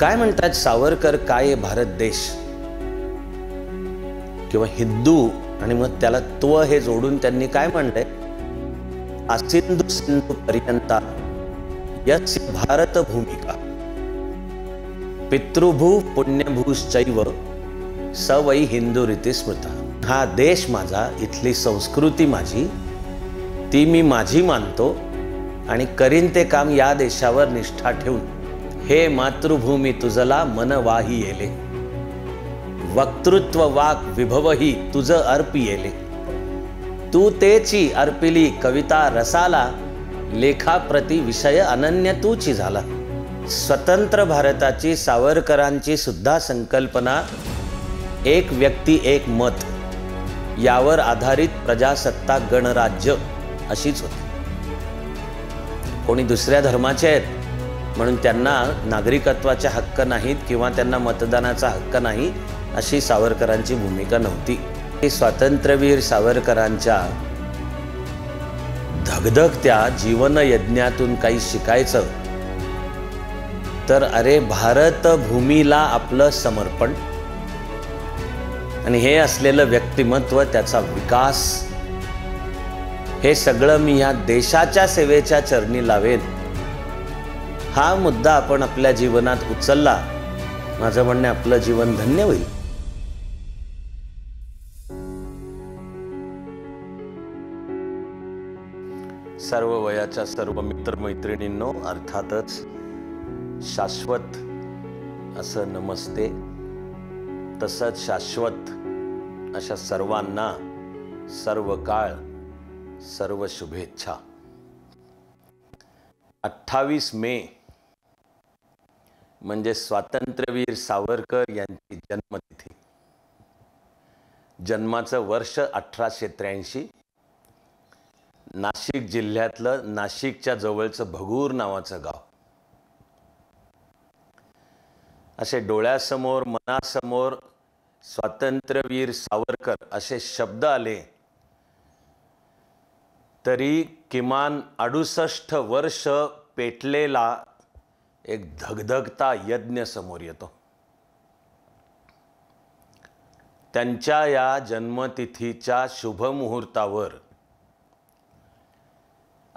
काय म्हणतात सावरकर काय भारत देश किंवा हिंदू आणि मग त्याला त्व हे जोडून त्यांनी काय म्हणलंय असिंधू सिंधू पर्यंता भारत भूमिका पितृभू पुण्यभूश्चैव सवयी हिंदू रीती स्मृता हा देश माझा इथली संस्कृती माझी ती मी माझी मानतो आणि करीन ते काम या देशावर निष्ठा ठेवून हे मातृभूमी तुझला मन वाही येले वक्तृत्व वाक विभवही तुझ अर्पी येले तू तेची अर्पिली कविता रसाला लेखाप्रती विषय अनन्य तूची झाला स्वतंत्र भारताची सावरकरांची सुद्धा संकल्पना एक व्यक्ती एक मत यावर आधारित प्रजासत्ताक गणराज्य अशीच होती कोणी दुसऱ्या धर्माचे आहेत म्हणून त्यांना नागरिकत्वाचे हक्क नाहीत किंवा त्यांना मतदानाचा हक्क नाही अशी सावरकरांची भूमिका नव्हती हे स्वातंत्र्यवीर सावरकरांच्या धगधग जीवन जीवनयज्ञातून काही शिकायचं तर अरे भारत भूमीला आपलं समर्पण आणि हे असलेलं व्यक्तिमत्व त्याचा विकास हे सगळं मी या देशाच्या सेवेच्या चरणी लावेन हा मुद्दा आपण आपल्या जीवनात उचलला माझं म्हणणे आपलं जीवन धन्य होईल सर्व वयाच्या सर्व मित्रमैत्रिणींनो अर्थातच शाश्वत असं नमस्ते तसंच शाश्वत अशा सर्वांना सर्व काळ सर्व शुभेच्छा अठ्ठावीस मे म्हणजे स्वातंत्र्यवीर सावरकर यांची जन्मतिथी जन्माचं वर्ष अठराशे त्र्याऐंशी नाशिक जिल्ह्यातलं नाशिकच्या जवळचं भगूर नावाचं गाव असे डोळ्यासमोर मनासमोर स्वातंत्र्यवीर सावरकर असे शब्द आले तरी किमान अडुसष्ट वर्ष पेटलेला एक धगधगता यज्ञ समोर येतो त्यांच्या या जन्मतिथीच्या शुभमुहूर्तावर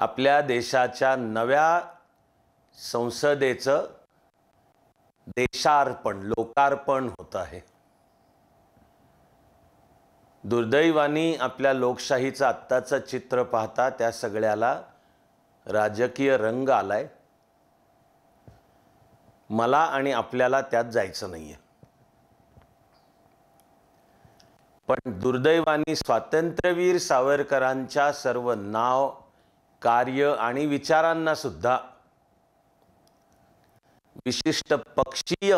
आपल्या देशाच्या नव्या संसदेचं देशार्पण लोकार्पण होत आहे दुर्दैवानी आपल्या लोकशाहीचं आत्ताचं चित्र पाहता त्या सगळ्याला राजकीय रंग आलाय मला आणि आपल्याला त्यात जायचं नाही आहे पण दुर्दैवानी स्वातंत्र्यवीर सावरकरांच्या सर्व नाव कार्य आणि विचारांना सुद्धा विशिष्ट पक्षीय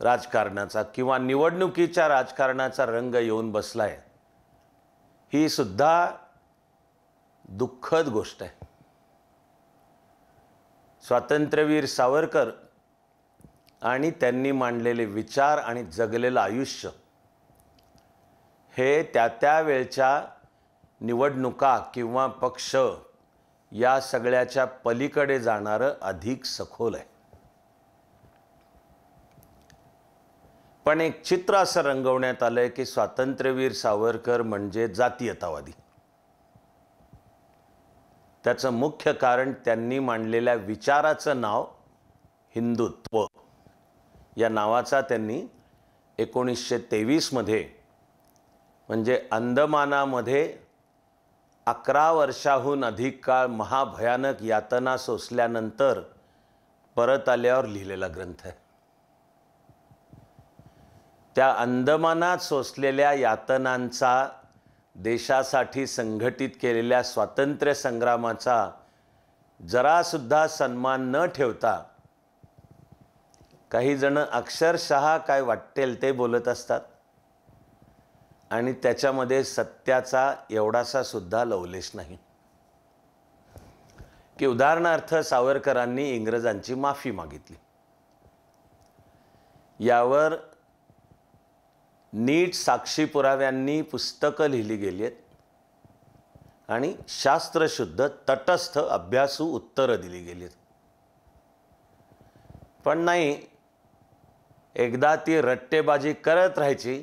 राजकारणाचा किंवा निवडणुकीच्या राजकारणाचा रंग येऊन बसलाय ही सुद्धा दुःखद गोष्ट आहे स्वातंत्र्यवीर सावरकर आणि त्यांनी मांडलेले विचार आणि जगलेलं आयुष्य हे त्या त्यावेळच्या निवडणुका किंवा पक्ष या सगळ्याच्या पलीकडे जाणारं अधिक सखोल आहे पण एक चित्र असं रंगवण्यात आलं आहे की स्वातंत्र्यवीर सावरकर म्हणजे जातीयतावादी त्याचं मुख्य कारण त्यांनी मांडलेल्या विचाराचं नाव हिंदुत्व या नावाचा त्यांनी एकोणीसशे तेवीसमध्ये म्हणजे अंदमानामध्ये अकरा वर्षाहून अधिक काळ महाभयानक यातना सोसल्यानंतर परत आल्यावर लिहिलेला ग्रंथ आहे त्या अंदमानात सोसलेल्या यातनांचा देशासाठी संघटित केलेल्या स्वातंत्र्य संग्रामाचा जरासुद्धा सन्मान न ठेवता काही जण अक्षरशः काय वाटतेल ते बोलत असतात आणि त्याच्यामध्ये सत्याचा एवढासा सुद्धा लवलेश नाही की उदाहरणार्थ सावरकरांनी इंग्रजांची माफी मागितली यावर नीट साक्षी पुराव्यांनी पुस्तकं लिहिली गेली आहेत आणि शास्त्रशुद्ध तटस्थ अभ्यासू उत्तरं दिली गेली आहेत पण नाही एकदा ती रट्टेबाजी करत राहायची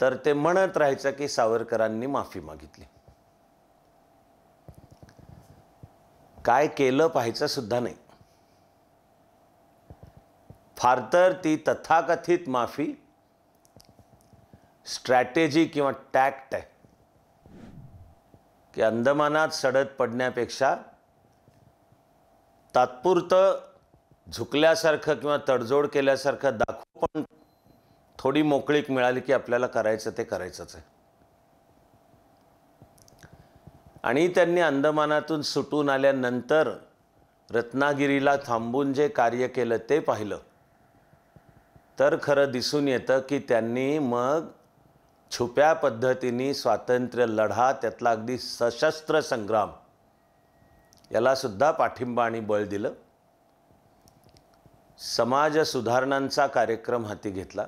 तर ते म्हणत राहायचं की सावरकरांनी माफी मागितली काय केलं पाहायचं सुद्धा नाही फार तर ती तथाकथित माफी स्ट्रॅटेजी किंवा टॅक्ट आहे की अंदमानात सडत पडण्यापेक्षा तात्पुरतं झुकल्यासारखं किंवा तडजोड केल्यासारखं दाखवू पण थोडी मोकळीक मिळाली की आपल्याला करायचं ते करायचंच आहे आणि त्यांनी अंदमानातून सुटून आल्यानंतर रत्नागिरीला थांबून जे कार्य केलं ते पाहिलं तर खरं दिसून येतं की त्यांनी मग छुप्या पद्धतीने स्वातंत्र्य लढा त्यातला अगदी सशस्त्र संग्राम यालासुद्धा पाठिंबा आणि बळ दिलं समाज सुधारणांचा कार्यक्रम हाती घेतला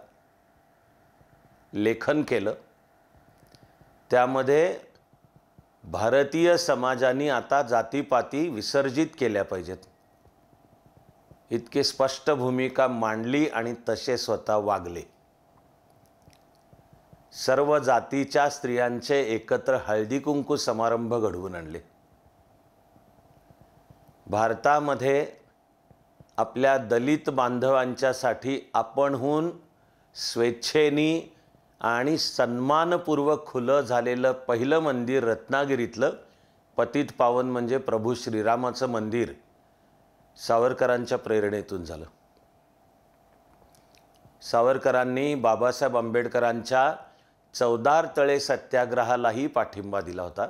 लेखन केलं त्यामध्ये भारतीय समाजाने आता जातीपाती विसर्जित केल्या पाहिजेत इतकी स्पष्ट भूमिका मांडली आणि तसे स्वतः वागले सर्व जातीच्या स्त्रियांचे एकत्र हळदी कुंकू समारंभ घडवून आणले भारतामध्ये आपल्या दलित बांधवांच्यासाठी आपणहून स्वेच्छेनी आणि सन्मानपूर्वक खुलं झालेलं पहिलं मंदिर रत्नागिरीतलं पतित पावन म्हणजे प्रभू श्रीरामाचं मंदिर सावरकरांच्या प्रेरणेतून झालं सावरकरांनी बाबासाहेब आंबेडकरांच्या चौदार तळे सत्याग्रहालाही पाठिंबा दिला होता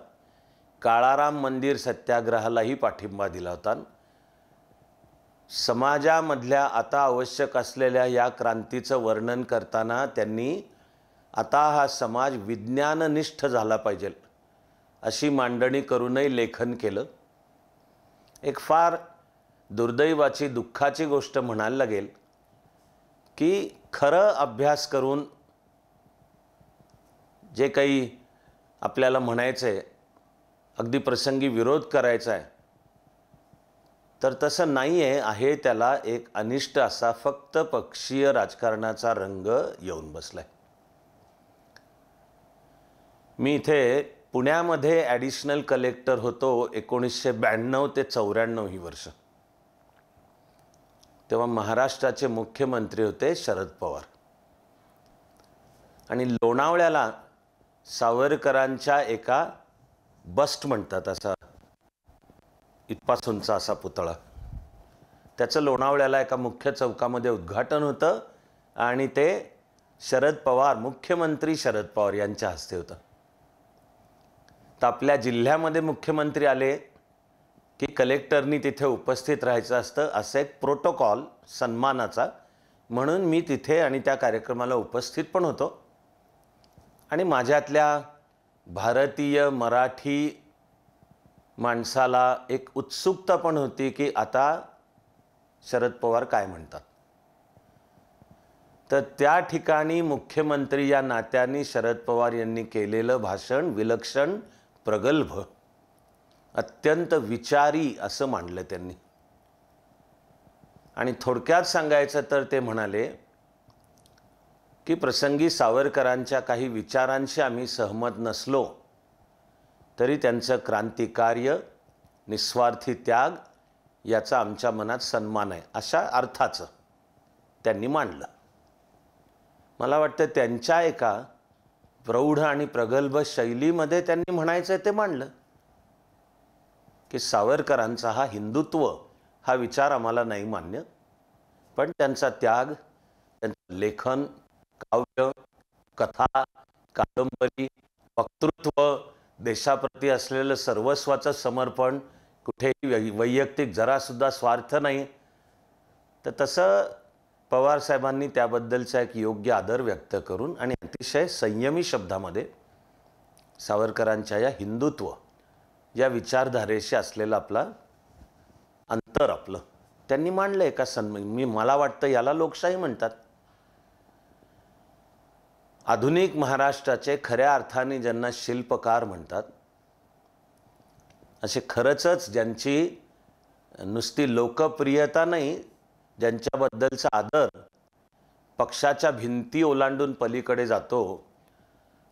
काळाराम मंदिर सत्याग्रहालाही पाठिंबा दिला होता समाजामधल्या आता आवश्यक असलेल्या या क्रांतीचं वर्णन करताना त्यांनी आता हा समाज विज्ञाननिष्ठ झाला पाहिजे अशी मांडणी करूनही लेखन केलं एक फार दुर्दैवाची दुःखाची गोष्ट म्हणायला लागेल की खरं अभ्यास करून जे काही आपल्याला म्हणायचं आहे अगदी प्रसंगी विरोध करायचा आहे तर तसं नाही आहे आहे त्याला एक अनिष्ट असा फक्त पक्षीय राजकारणाचा रंग येऊन बसला आहे मी इथे पुण्यामध्ये ॲडिशनल कलेक्टर होतो एकोणीसशे ब्याण्णव ते चौऱ्याण्णव ही वर्ष तेव्हा महाराष्ट्राचे मुख्यमंत्री होते शरद पवार आणि लोणावळ्याला सावरकरांच्या एका बस्ट म्हणतात असा इथपासूनचा असा पुतळा त्याचं लोणावळ्याला एका मुख्य चौकामध्ये उद्घाटन होतं आणि ते शरद पवार मुख्यमंत्री शरद पवार यांच्या हस्ते होतं तर आपल्या जिल्ह्यामध्ये मुख्यमंत्री आले की कलेक्टरनी तिथे उपस्थित राहायचं असतं असं एक प्रोटोकॉल सन्मानाचा म्हणून मी तिथे आणि त्या कार्यक्रमाला उपस्थित पण होतो आणि माझ्यातल्या भारतीय मराठी माणसाला एक उत्सुकता पण होती की आता शरद पवार काय म्हणतात तर त्या ठिकाणी मुख्यमंत्री या नात्याने शरद पवार यांनी केलेलं भाषण विलक्षण प्रगल्भ अत्यंत विचारी असं मांडलं त्यांनी आणि थोडक्यात सांगायचं तर ते म्हणाले की प्रसंगी सावरकरांच्या काही विचारांशी आम्ही सहमत नसलो तरी त्यांचं क्रांतिकार्य निस्वार्थी त्याग याचा आमच्या मनात सन्मान आहे अशा अर्थाचं त्यांनी मांडलं मला वाटतं त्यांच्या एका प्रौढ आणि प्रगल्भ शैलीमध्ये त्यांनी म्हणायचं ते मांडलं की सावरकरांचा हा हिंदुत्व हा विचार आम्हाला नाही मान्य पण त्यांचा त्याग त्यांचं लेखन काव्य कथा कादंबरी वक्तृत्व देशाप्रती असलेलं सर्वस्वाचं समर्पण कुठेही वैयक्तिक जरासुद्धा स्वार्थ नाही तर तसं पवारसाहेबांनी त्याबद्दलचा एक योग्य आदर व्यक्त करून आणि अतिशय संयमी शब्दामध्ये सावरकरांच्या या हिंदुत्व या विचारधारेशी असलेलं आपला अंतर आपलं त्यांनी मांडलं एका सन्मान मी मला वाटतं याला लोकशाही म्हणतात आधुनिक महाराष्ट्राचे खऱ्या अर्थाने ज्यांना शिल्पकार म्हणतात असे खरंच ज्यांची नुसती लोकप्रियता नाही ज्यांच्याबद्दलचा आदर पक्षाच्या भिंती ओलांडून पलीकडे जातो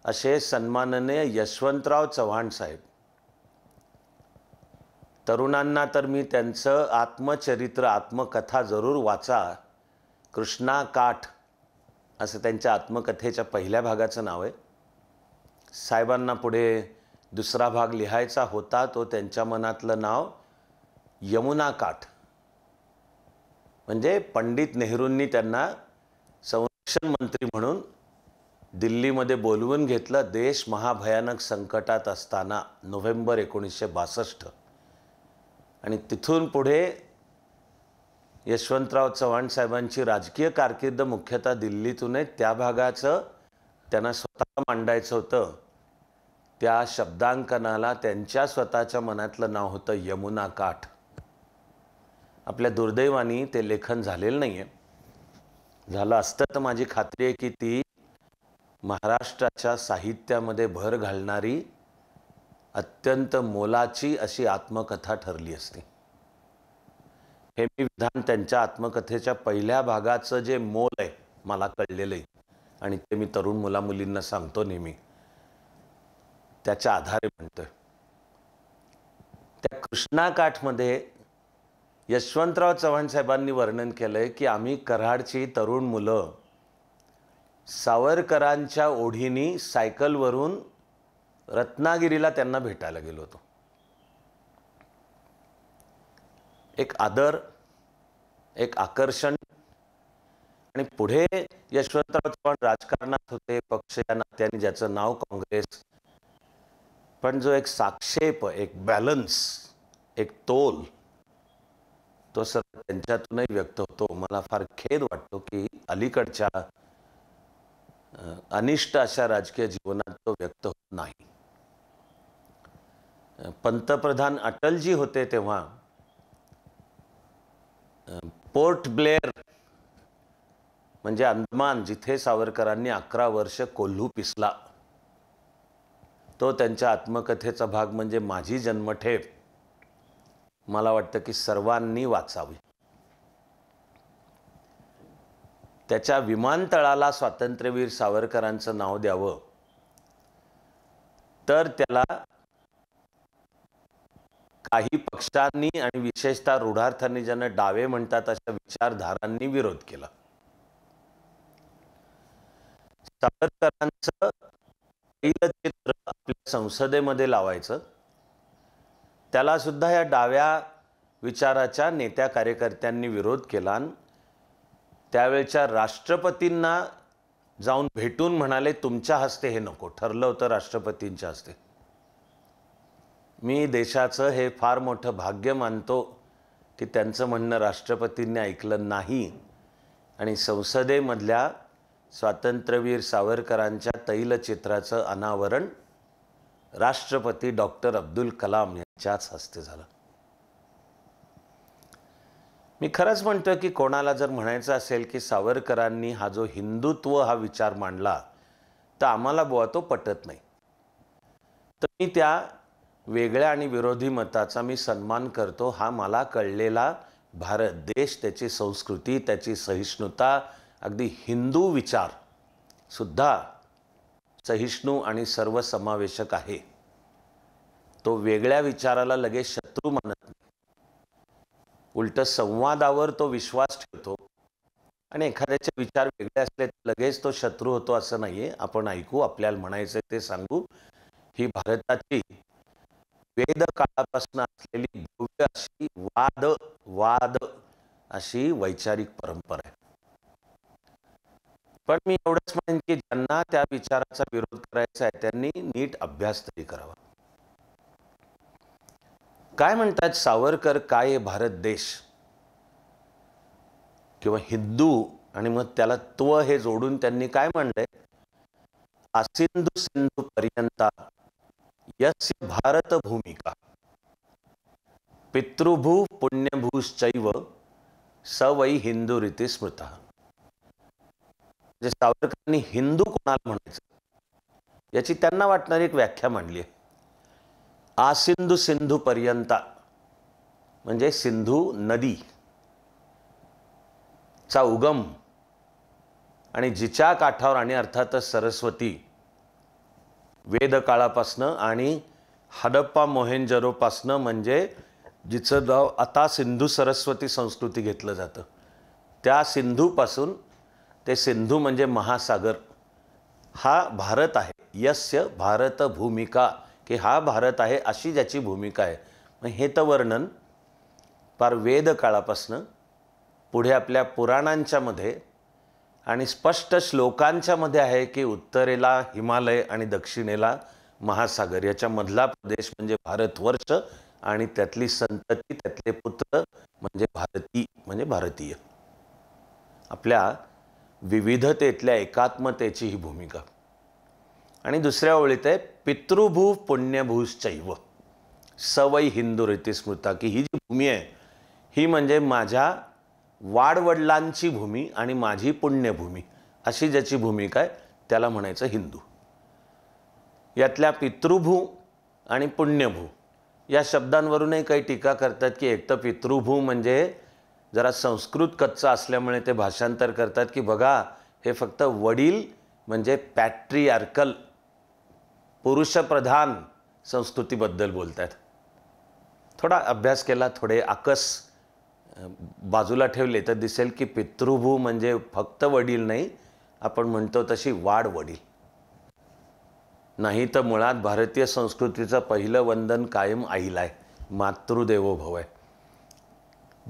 असे सन्मानने यशवंतराव चव्हाण साहेब तरुणांना तर मी त्यांचं आत्मचरित्र आत्मकथा जरूर वाचा कृष्णा काठ असं त्यांच्या आत्मकथेच्या पहिल्या भागाचं नाव आहे साहेबांना पुढे दुसरा भाग लिहायचा होता तो त्यांच्या मनातलं नाव यमुना काठ म्हणजे पंडित नेहरूंनी त्यांना संरक्षण मंत्री म्हणून दिल्लीमध्ये बोलवून घेतलं देश महाभयानक संकटात असताना नोव्हेंबर एकोणीसशे बासष्ट आणि तिथून पुढे यशवंतराव चव्हाण साहेबांची राजकीय कारकीर्द मुख्यतः दिल्लीतून आहे त्या भागाचं त्यांना स्वतः मांडायचं होतं त्या शब्दांकनाला त्यांच्या स्वतःच्या मनातलं नाव होतं यमुना काठ आपल्या दुर्दैवानी ते लेखन झालेलं नाही आहे झालं असतं तर माझी खात्री आहे की ती महाराष्ट्राच्या साहित्यामध्ये भर घालणारी अत्यंत मोलाची अशी आत्मकथा ठरली असती हे मी विधान त्यांच्या आत्मकथेच्या पहिल्या भागाचं जे मोल आहे मला कळलेलं आहे आणि ते मी तरुण मुलामुलींना सांगतो नेहमी त्याच्या आधारे म्हणतोय त्या कृष्णाकाठमध्ये यशवंतराव चव्हाण साहेबांनी वर्णन केलं आहे की आम्ही कराडची तरुण मुलं सावरकरांच्या ओढीनी सायकलवरून रत्नागिरीला त्यांना भेटायला गेलो होतो एक आदर एक आकर्षण आणि पुढे यशवंतराव चव्हाण राजकारणात होते पक्ष या नात्याने ज्याचं नाव काँग्रेस पण जो एक साक्षेप एक बॅलन्स एक तोल तो सर त्यांच्यातूनही व्यक्त होतो मला फार खेद वाटतो की अलीकडच्या अनिष्ट अशा राजकीय जीवनात तो व्यक्त होत नाही पंतप्रधान अटलजी होते तेव्हा पोर्ट ब्लेअर म्हणजे अंदमान जिथे सावरकरांनी अकरा वर्ष कोल्हू पिसला तो त्यांच्या आत्मकथेचा भाग म्हणजे माझी जन्मठेप मला वाटतं की सर्वांनी वाचावी त्याच्या विमानतळाला स्वातंत्र्यवीर सावरकरांचं नाव द्यावं तर त्याला काही पक्षांनी आणि विशेषतः रूढार्थांनी ज्यांना डावे म्हणतात अशा विचारधारांनी विरोध केला सावरकरांचं चित्र आपल्या संसदेमध्ये लावायचं त्याला सुद्धा या डाव्या विचाराच्या नेत्या कार्यकर्त्यांनी विरोध केला त्यावेळच्या राष्ट्रपतींना जाऊन भेटून म्हणाले तुमच्या हस्ते हे नको ठरलं होतं राष्ट्रपतींच्या हस्ते मी देशाचं हे फार मोठं भाग्य मानतो की त्यांचं म्हणणं राष्ट्रपतींनी ऐकलं नाही आणि संसदेमधल्या स्वातंत्र्यवीर सावरकरांच्या तैलचित्राचं अनावरण राष्ट्रपती डॉक्टर अब्दुल कलाम यांच्याच हस्ते झालं मी खरंच म्हणतो की कोणाला जर म्हणायचं असेल की सावरकरांनी हा जो हिंदुत्व हा विचार मांडला तर आम्हाला बुवा तो पटत नाही तर मी त्या वेगळ्या आणि विरोधी मताचा मी सन्मान करतो हा मला कळलेला भारत देश त्याची संस्कृती त्याची सहिष्णुता अगदी हिंदू विचार सुद्धा सहिष्णू आणि सर्वसमावेशक आहे तो वेगळ्या विचाराला लगेच शत्रू मानत नाही उलट संवादावर तो विश्वास ठेवतो आणि एखाद्याचे विचार वेगळे असले तर लगेच तो शत्रू होतो असं नाहीये आपण ऐकू आपल्याला म्हणायचं ते सांगू ही भारताची वेद काळापासून असलेली भव्य अशी वाद वाद अशी वैचारिक परंपरा आहे पण मी एवढंच म्हणेन की ज्यांना त्या विचाराचा विरोध करायचा आहे त्यांनी नीट अभ्यास तरी करावा काय म्हणतात सावरकर काय भारत देश किंवा हिंदू आणि मग त्याला त्व हे जोडून त्यांनी काय म्हणलंय असिंधू सिंधू पर्यंत यस्य भारत भूमिका पितृभू पुण्यभूश्चैव स हिंदू रीती स्मृत म्हणजे सावरकरांनी हिंदू कोणाला म्हणायचं याची त्यांना वाटणारी एक व्याख्या मांडली आहे आसिंधू सिंधू पर्यंता म्हणजे सिंधू नदी चा उगम आणि जिच्या काठावर आणि अर्थातच सरस्वती वेदकाळापासनं आणि हडप्पा मोहेंजरोपासनं म्हणजे जिचं गाव आता सिंधू सरस्वती संस्कृती घेतलं जातं त्या सिंधूपासून ते सिंधू म्हणजे महासागर हा भारत आहे यस्य भारत भूमिका की हा भारत आहे अशी ज्याची भूमिका आहे मग हे तर वर्णन फार वेदकाळापासनं पुढे आपल्या पुराणांच्यामध्ये आणि स्पष्ट श्लोकांच्या मध्ये आहे की उत्तरेला हिमालय आणि दक्षिणेला महासागर मधला प्रदेश म्हणजे भारतवर्ष आणि त्यातली संतती त्यातले पुत्र म्हणजे भारती म्हणजे भारतीय आपल्या विविधतेतल्या एकात्मतेची ही भूमिका आणि दुसऱ्या ओळीत आहे पितृभू पुण्यभूश्चैव सवय हिंदू रीती स्मृता की ही जी भूमी आहे ही म्हणजे माझ्या वाडवडिलांची भूमी आणि माझी पुण्यभूमी अशी ज्याची भूमिका आहे त्याला म्हणायचं हिंदू यातल्या पितृभू आणि पुण्यभू या शब्दांवरूनही काही टीका करतात की एक तर पितृभू म्हणजे जरा संस्कृत कच्चा असल्यामुळे ते भाषांतर करतात की बघा हे फक्त वडील म्हणजे पॅट्रियार्कल पुरुषप्रधान संस्कृतीबद्दल बोलतात थोडा अभ्यास केला थोडे आकस बाजूला ठेवले तर दिसेल की पितृभू म्हणजे फक्त वडील नाही आपण म्हणतो तशी वाढ वडील नाही तर मुळात भारतीय संस्कृतीचं पहिलं वंदन कायम आईला आहे मातृदेवो भव आहे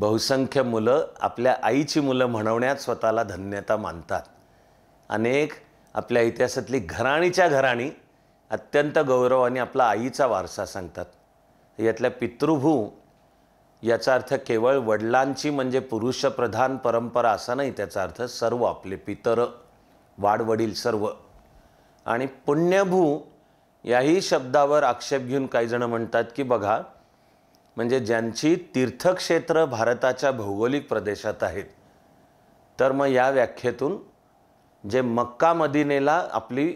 बहुसंख्य मुलं आपल्या आईची मुलं म्हणवण्यात स्वतःला धन्यता मानतात अनेक आपल्या इतिहासातली घराणीच्या घराणी अत्यंत गौरवाने आपला आईचा वारसा सांगतात यातल्या पितृभू याचा अर्थ केवळ वडिलांची म्हणजे पुरुषप्रधान परंपरा असा नाही त्याचा अर्थ सर्व आपले पितर वाडवडील सर्व आणि पुण्यभू याही शब्दावर आक्षेप घेऊन काही जणं म्हणतात की बघा म्हणजे ज्यांची तीर्थक्षेत्र भारताच्या भौगोलिक प्रदेशात आहेत तर मग या व्याख्येतून जे मक्का मदिनेला आपली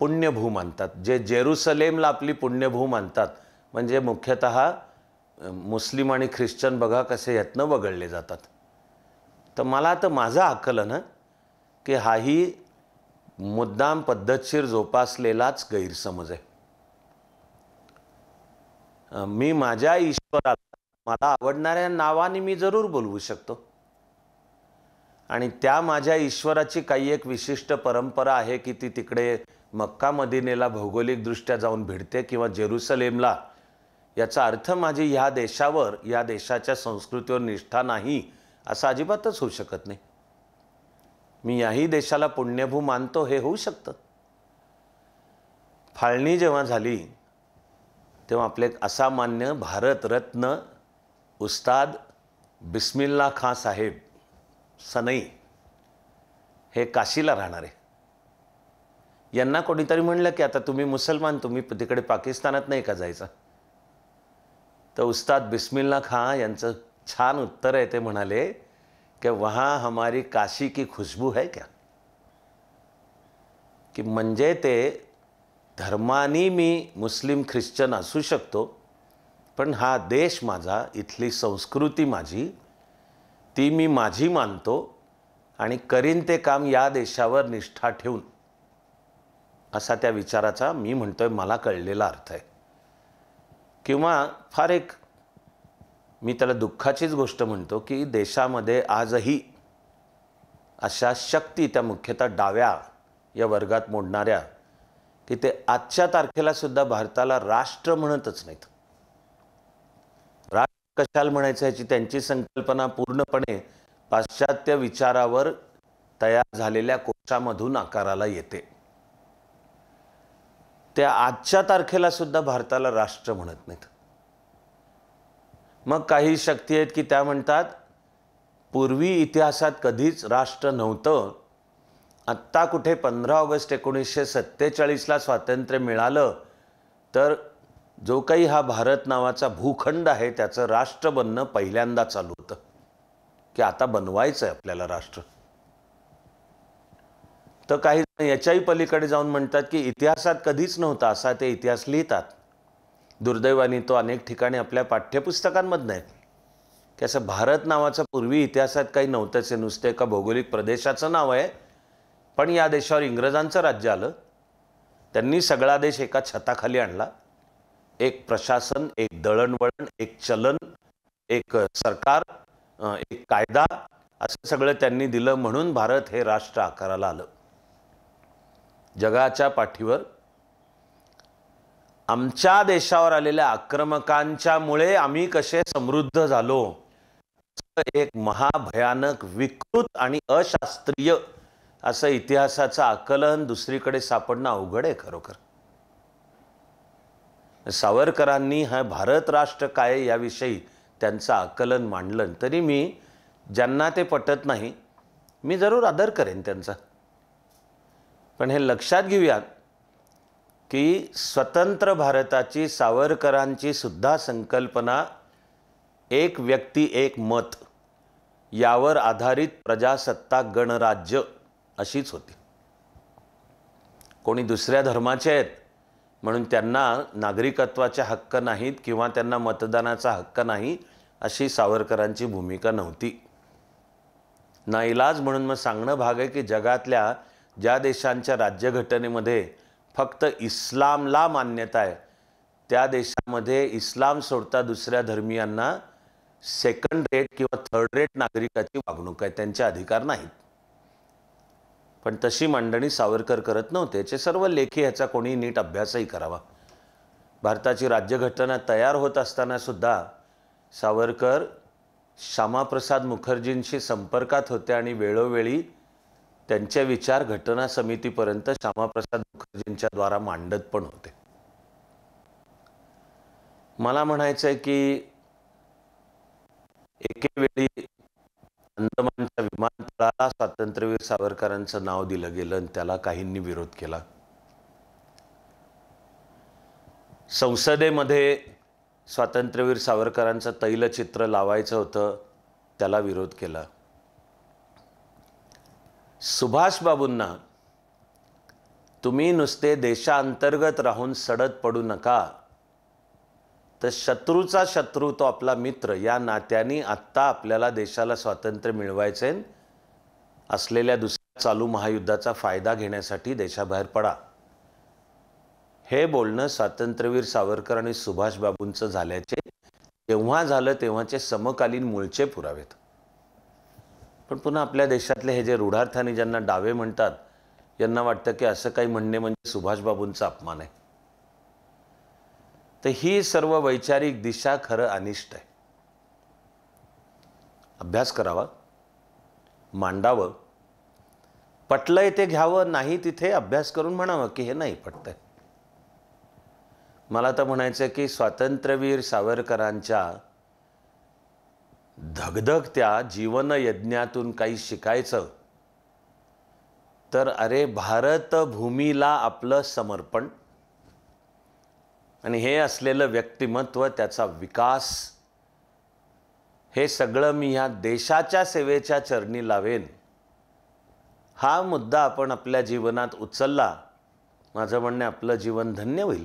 पुण्यभू मानतात जे जेरुसलेमला आपली पुण्यभू मानतात म्हणजे मुख्यतः मुस्लिम आणि ख्रिश्चन बघा कसे यातनं वगळले जातात तर मला आता माझं आकलन की हाही मुद्दाम पद्धतशीर जोपासलेलाच गैरसमज आहे मी माझ्या ईश्वराला मला आवडणाऱ्या नावाने मी जरूर बोलवू शकतो आणि त्या माझ्या ईश्वराची काही एक विशिष्ट परंपरा आहे की ती तिकडे मक्का मदिनेला भौगोलिकदृष्ट्या जाऊन भिडते किंवा जेरुसलेमला याचा अर्थ माझी ह्या देशावर या देशाच्या संस्कृतीवर निष्ठा नाही असं अजिबातच होऊ शकत नाही मी याही देशाला पुण्यभू मानतो हे होऊ शकतं फाळणी जेव्हा झाली तेव्हा आपले असामान्य भारतरत्न उस्ताद बिस्मिल्ला खां साहेब सनई हे काशीला राहणारे यांना कोणीतरी म्हणलं की आता तुम्ही मुसलमान तुम्ही तिकडे पाकिस्तानात नाही का जायचं तर उस्ताद बिस्मिल्ला खां यांचं छान उत्तर आहे ते म्हणाले की वहां हमारी काशी की खुशबू है क्या की म्हणजे ते धर्माने मी मुस्लिम ख्रिश्चन असू शकतो पण हा देश माझा इथली संस्कृती माझी ती मी माझी मानतो आणि करीन ते काम या देशावर निष्ठा ठेवून असा त्या विचाराचा मी म्हणतोय मला कळलेला अर्थ आहे किंवा फार एक मी त्याला दुःखाचीच गोष्ट म्हणतो की देशामध्ये आजही अशा शक्ती त्या मुख्यतः डाव्या या वर्गात मोडणाऱ्या की ते आजच्या तारखेलासुद्धा भारताला राष्ट्र म्हणतच नाहीत राष्ट्र कशाला म्हणायचं ह्याची त्यांची संकल्पना पूर्णपणे पाश्चात्य विचारावर तयार झालेल्या कोशामधून आकाराला येते त्या आजच्या तारखेला सुद्धा भारताला राष्ट्र म्हणत नाहीत मग काही शक्ती आहेत की त्या म्हणतात पूर्वी इतिहासात कधीच राष्ट्र नव्हतं आत्ता कुठे पंधरा ऑगस्ट एकोणीसशे सत्तेचाळीसला स्वातंत्र्य मिळालं तर जो काही हा भारत नावाचा भूखंड आहे त्याचं राष्ट्र बनणं पहिल्यांदा चालू होतं की आता बनवायचं आहे आपल्याला राष्ट्र तर काही याच्याही पलीकडे जाऊन म्हणतात की इतिहासात कधीच नव्हता असा ते इतिहास लिहितात दुर्दैवाने तो अनेक ठिकाणी आपल्या पाठ्यपुस्तकांमधनं आहे की असं भारत नावाचं पूर्वी इतिहासात काही नव्हतंच आहे नुसतं एका भौगोलिक प्रदेशाचं नाव आहे पण या देशावर इंग्रजांचं राज्य आलं त्यांनी सगळा देश एका छताखाली आणला एक प्रशासन एक दळणवळण एक चलन एक सरकार एक कायदा असं सगळं त्यांनी दिलं म्हणून भारत हे राष्ट्र आकाराला आलं जगाच्या पाठीवर आमच्या देशावर आलेल्या आक्रमकांच्यामुळे आम्ही कसे समृद्ध झालो एक महाभयानक विकृत आणि अशास्त्रीय असं इतिहासाचं आकलन दुसरीकडे सापडणं अवघड आहे खरोखर सावरकरांनी हा भारत राष्ट्र काय याविषयी त्यांचं आकलन मांडलं तरी मी ज्यांना ते पटत नाही मी जरूर आदर करेन त्यांचा पण हे लक्षात घेऊयात की स्वतंत्र भारताची सावरकरांची सुद्धा संकल्पना एक व्यक्ती एक मत यावर आधारित प्रजासत्ताक गणराज्य अशीच होती कोणी दुसऱ्या धर्माचे आहेत म्हणून त्यांना नागरिकत्वाचे हक्क नाहीत किंवा त्यांना मतदानाचा हक्क नाही अशी सावरकरांची भूमिका नव्हती ना इलाज म्हणून मग सांगणं भाग आहे की जगातल्या ज्या देशांच्या राज्यघटनेमध्ये फक्त इस्लामला मान्यता आहे त्या देशामध्ये इस्लाम सोडता दुसऱ्या धर्मियांना सेकंड रेट किंवा थर्ड रेट नागरिकाची वागणूक आहे त्यांचे अधिकार नाहीत पण तशी मांडणी सावरकर करत नव्हते याचे सर्व लेखी ह्याचा कोणी नीट अभ्यासही करावा भारताची राज्यघटना तयार होत असताना सुद्धा सावरकर श्यामाप्रसाद मुखर्जींशी संपर्कात होते आणि वेळोवेळी त्यांचे विचार घटना समितीपर्यंत श्यामाप्रसाद मुखर्जींच्या द्वारा मांडत पण होते मला म्हणायचं आहे की एकेवेळी अंदमानच्या विमानतळाला स्वातंत्र्यवीर सावरकरांचं नाव दिलं गेलं आणि त्याला काहींनी विरोध केला संसदेमध्ये स्वातंत्र्यवीर सावरकरांचं तैलचित्र लावायचं होतं त्याला विरोध केला सुभाषबाबूंना तुम्ही नुसते देशाअंतर्गत राहून सडत पडू नका तर शत्रूचा शत्रू तो आपला मित्र या नात्याने आत्ता आपल्याला देशाला स्वातंत्र्य मिळवायचे असलेल्या दुसऱ्या चालू महायुद्धाचा फायदा घेण्यासाठी देशाबाहेर पडा हे बोलणं स्वातंत्र्यवीर सावरकर आणि सुभाषबाबूंचं झाल्याचे जेव्हा झालं तेव्हाचे समकालीन मूळचे पुरावेत पण पुन्हा आपल्या देशातले हे जे रूढार्थाने ज्यांना डावे म्हणतात यांना वाटतं की असं काही म्हणणे म्हणजे सुभाषबाबूंचा अपमान आहे तर ही सर्व वैचारिक दिशा खरं अनिष्ट आहे अभ्यास करावा मांडावं पटलंय ते घ्यावं नाही तिथे अभ्यास करून म्हणावं की हे नाही पटतंय मला तर म्हणायचं की स्वातंत्र्यवीर सावरकरांच्या धगधग त्या यज्ञातून काही शिकायचं तर अरे भारतभूमीला आपलं समर्पण आणि हे असलेलं व्यक्तिमत्व त्याचा विकास हे सगळं मी ह्या देशाच्या सेवेच्या चरणी लावेन हा मुद्दा आपण आपल्या जीवनात उचलला माझं म्हणणे आपलं जीवन धन्य होईल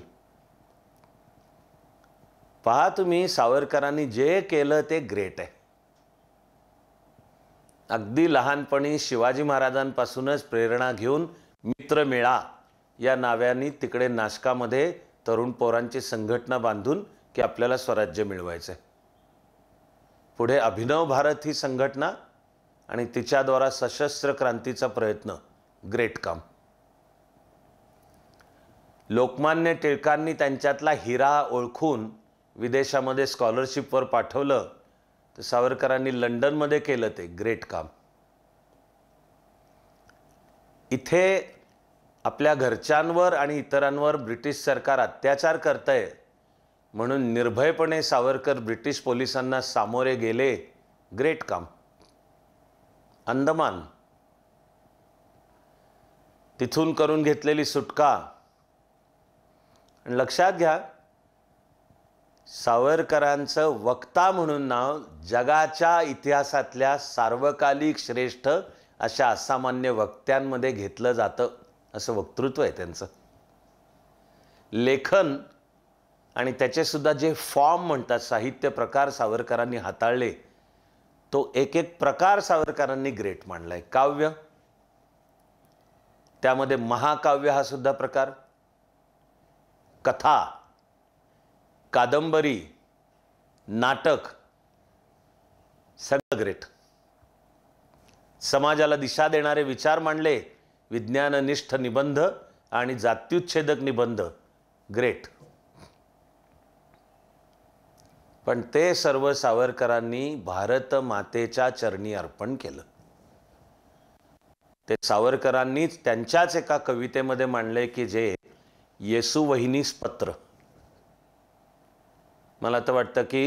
पहा तुम्ही सावरकरांनी जे केलं ते ग्रेट आहे अगदी लहानपणी शिवाजी महाराजांपासूनच प्रेरणा घेऊन मित्र मेळा या नाव्याने तिकडे नाशकामध्ये तरुण पोरांची संघटना बांधून की आपल्याला स्वराज्य मिळवायचं आहे पुढे अभिनव भारत ही संघटना आणि तिच्याद्वारा सशस्त्र क्रांतीचा प्रयत्न ग्रेट काम लोकमान्य टिळकांनी त्यांच्यातला हिरा ओळखून विदेशामध्ये स्कॉलरशिपवर पाठवलं तर सावरकरांनी लंडनमध्ये केलं ते ग्रेट काम इथे आपल्या घरच्यांवर आणि इतरांवर ब्रिटिश सरकार अत्याचार करत आहे म्हणून निर्भयपणे सावरकर ब्रिटिश पोलिसांना सामोरे गेले ग्रेट काम अंदमान तिथून करून घेतलेली सुटका लक्षात घ्या सावरकरांचं वक्ता म्हणून नाव जगाच्या इतिहासातल्या सार्वकालिक श्रेष्ठ अशा असामान्य वक्त्यांमध्ये घेतलं जातं असं वक्तृत्व आहे त्यांचं लेखन आणि त्याचेसुद्धा जे फॉर्म म्हणतात साहित्य प्रकार सावरकरांनी हाताळले तो एक एक प्रकार सावरकरांनी ग्रेट मांडला आहे काव्य त्यामध्ये महाकाव्य हा सुद्धा प्रकार कथा कादंबरी नाटक सगळं ग्रेट समाजाला दिशा देणारे विचार मांडले विज्ञाननिष्ठ निबंध आणि जात्युच्छेदक निबंध ग्रेट पण ते सर्व सावरकरांनी भारत मातेच्या चरणी अर्पण केलं ते सावरकरांनीच त्यांच्याच एका कवितेमध्ये मांडले की जे येसू वहिनीस पत्र मला तर वाटतं की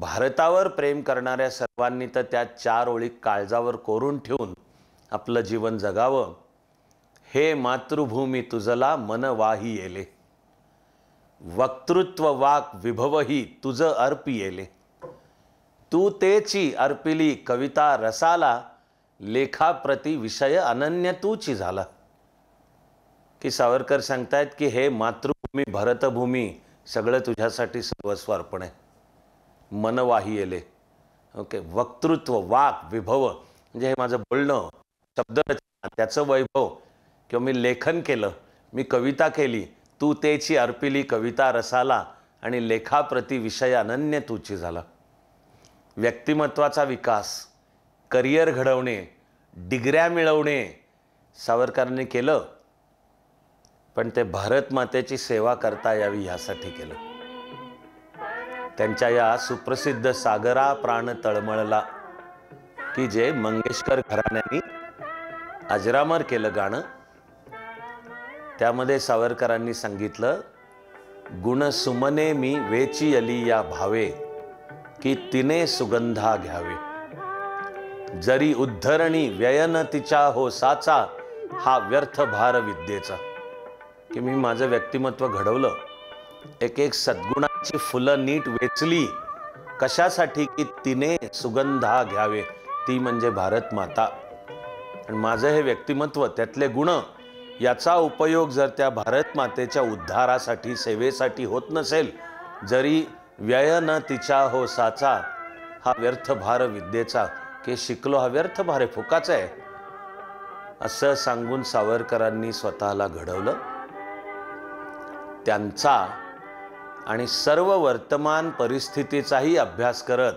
भारतावर प्रेम करणाऱ्या सर्वांनी तर त्या चार ओळी काळजावर कोरून ठेवून आपलं जीवन जगावं हे मातृभूमी तुझला मन वाही येले वक्तृत्व वाक विभवही तुझं अर्पी येले तू तेची अर्पिली कविता रसाला लेखाप्रती विषय अनन्य तूची झाला की सावरकर सांगतायत की हे मातृभूमी भरतभूमी सगळं तुझ्यासाठी सर्वस्व अर्पण आहे मन येले ओके वक्तृत्व वाक विभव म्हणजे हे माझं बोलणं शब्दरचना त्याचं वैभव किंवा मी लेखन केलं मी कविता केली तू तेची अर्पिली कविता रसाला आणि लेखाप्रती विषय अनन्य तूची झाला व्यक्तिमत्वाचा विकास करिअर घडवणे डिग्र्या मिळवणे सावरकरांनी केलं पण ते भारत मातेची सेवा करता यावी ह्यासाठी केलं त्यांच्या या सुप्रसिद्ध सागरा प्राण तळमळला की जे मंगेशकर घराण्यानी अजरामर केलं गाणं त्यामध्ये सावरकरांनी सांगितलं गुण सुमने मी वेची अली या भावे की तिने सुगंधा घ्यावे जरी उद्धरणी व्ययन तिच्या हो साचा हा व्यर्थ भार विद्येचा की मी माझं व्यक्तिमत्व घडवलं एक एक सद्गुणाची फुलं नीट वेचली कशासाठी की तिने सुगंधा घ्यावे ती म्हणजे भारत माता आणि माझं हे व्यक्तिमत्व त्यातले गुण याचा उपयोग जर त्या भारत मातेच्या उद्धारासाठी सेवेसाठी होत नसेल जरी व्यय न तिच्या हो साचा हा व्यर्थ भार विद्येचा की शिकलो हा व्यर्थ भार फुकाचा आहे असं सांगून सावरकरांनी स्वतःला घडवलं त्यांचा आणि सर्व वर्तमान परिस्थितीचाही अभ्यास करत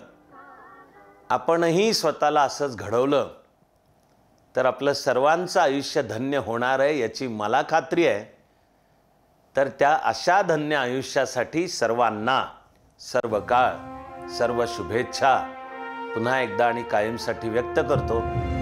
आपणही स्वतःला असंच घडवलं तर आपलं सर्वांचं आयुष्य धन्य होणार आहे याची मला खात्री आहे तर त्या अशा धन्य आयुष्यासाठी सर्वांना सर्व काळ सर्व शुभेच्छा पुन्हा एकदा आणि कायमसाठी व्यक्त करतो